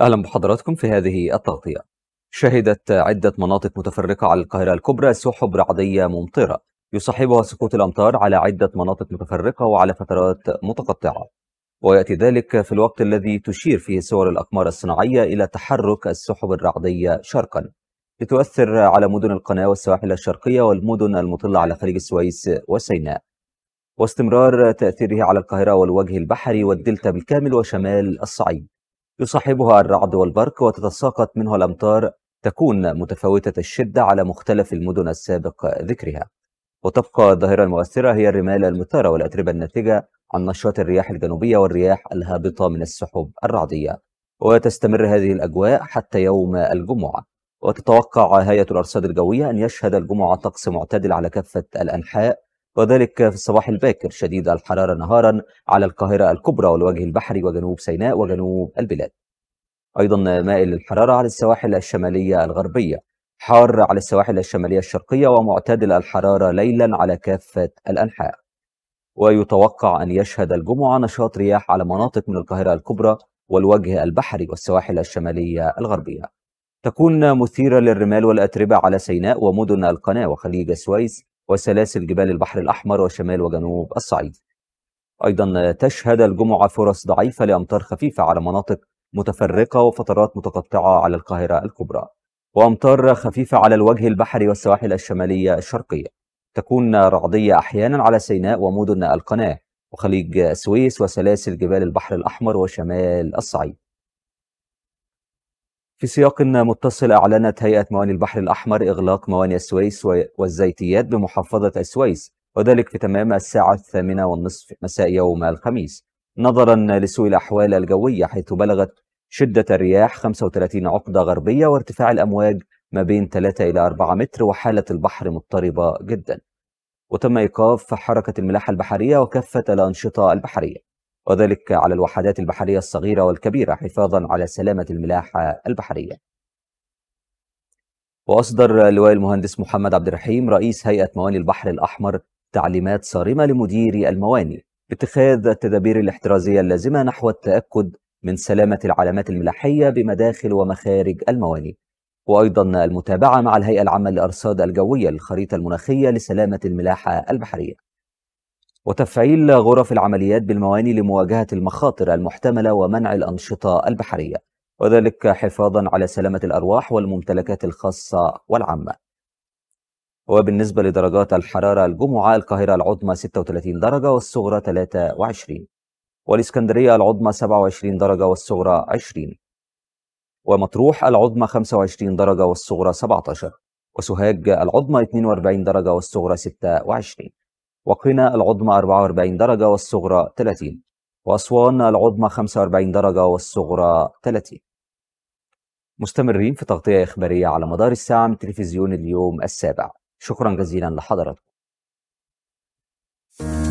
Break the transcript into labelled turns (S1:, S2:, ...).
S1: أهلا بحضراتكم في هذه التغطية شهدت عدة مناطق متفرقة على القاهرة الكبرى سحب رعدية ممطرة يصاحبها سقوط الأمطار على عدة مناطق متفرقة وعلى فترات متقطعة ويأتي ذلك في الوقت الذي تشير فيه صور الأقمار الصناعية إلى تحرك السحب الرعدية شرقا لتؤثر على مدن القناة والسواحل الشرقية والمدن المطلة على خليج السويس وسيناء واستمرار تأثيره على القاهرة والوجه البحري والدلتا بالكامل وشمال الصعيد يصاحبها الرعد والبرق وتتساقط منه الأمطار تكون متفاوتة الشدة على مختلف المدن السابق ذكرها وتبقى الظاهرة المؤثرة هي الرمال المثارة والأتربة الناتجة عن نشاط الرياح الجنوبية والرياح الهابطة من السحب الرعدية وتستمر هذه الأجواء حتى يوم الجمعة وتتوقع هيئة الأرصاد الجوية أن يشهد الجمعة طقس معتدل على كافة الأنحاء وذلك في الصباح الباكر شديد الحرارة نهارا على القاهرة الكبرى والوجه البحري وجنوب سيناء وجنوب البلاد أيضا مائل الحرارة على السواحل الشمالية الغربية حار على السواحل الشمالية الشرقية ومعتدل الحرارة ليلا على كافة الأنحاء ويتوقع أن يشهد الجمعة نشاط رياح على مناطق من القاهرة الكبرى والوجه البحري والسواحل الشمالية الغربية تكون مثيرة للرمال والأتربة على سيناء ومدن القناة وخليج السويس وسلاسل جبال البحر الأحمر وشمال وجنوب الصعيد أيضا تشهد الجمعة فرص ضعيفة لأمطار خفيفة على مناطق متفرقة وفترات متقطعة على القاهرة الكبرى وأمطار خفيفة على الوجه البحري والسواحل الشمالية الشرقية تكون رعدية أحيانا على سيناء ومدن القناة وخليج السويس وسلاسل جبال البحر الأحمر وشمال الصعيد في سياق متصل أعلنت هيئة مواني البحر الأحمر إغلاق مواني السويس والزيتيات بمحافظة السويس وذلك في تمام الساعة الثامنة والنصف مساء يوم الخميس نظرا لسوء الأحوال الجوية حيث بلغت شدة الرياح 35 عقدة غربية وارتفاع الأمواج ما بين 3 إلى 4 متر وحالة البحر مضطربة جدا وتم إيقاف حركة الملاحة البحرية وكافة الأنشطة البحرية وذلك على الوحدات البحرية الصغيرة والكبيرة حفاظا على سلامة الملاحة البحرية وأصدر لواء المهندس محمد عبد الرحيم رئيس هيئة مواني البحر الأحمر تعليمات صارمة لمديري المواني باتخاذ التدابير الاحترازية اللازمة نحو التأكد من سلامة العلامات الملاحية بمداخل ومخارج المواني وأيضا المتابعة مع الهيئة العامة للأرصاد الجوية للخريطة المناخية لسلامة الملاحة البحرية وتفعيل غرف العمليات بالمواني لمواجهة المخاطر المحتملة ومنع الأنشطة البحرية وذلك حفاظا على سلامة الأرواح والممتلكات الخاصة والعامة وبالنسبة لدرجات الحرارة الجمعة القاهرة العظمى 36 درجة والصغرى 23 والإسكندرية العظمى 27 درجة والصغرى 20 ومطروح العظمى 25 درجة والصغرى 17 وسوهاج العظمى 42 درجة والصغرى 26 وقنا العظمى 44 درجة والصغرى 30 وأسوان العظمى 45 درجة والصغرى 30 مستمرين في تغطية إخبارية على مدار الساعة من تلفزيون اليوم السابع شكرا جزيلا لحضراتكم